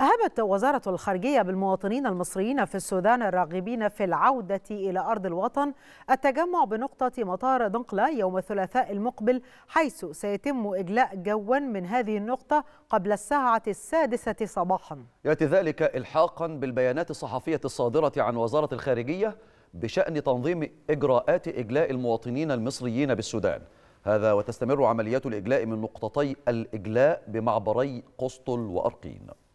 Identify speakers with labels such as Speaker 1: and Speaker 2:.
Speaker 1: أهبت وزارة الخارجية بالمواطنين المصريين في السودان الراغبين في العودة إلى أرض الوطن التجمع بنقطة مطار دنقلة يوم الثلاثاء المقبل حيث سيتم إجلاء جوا من هذه النقطة قبل الساعة السادسة صباحا
Speaker 2: يأتي ذلك إلحاقا بالبيانات الصحفية الصادرة عن وزارة الخارجية بشأن تنظيم إجراءات إجلاء المواطنين المصريين بالسودان هذا وتستمر عمليات الإجلاء من نقطتي الإجلاء بمعبري قسطل وأرقين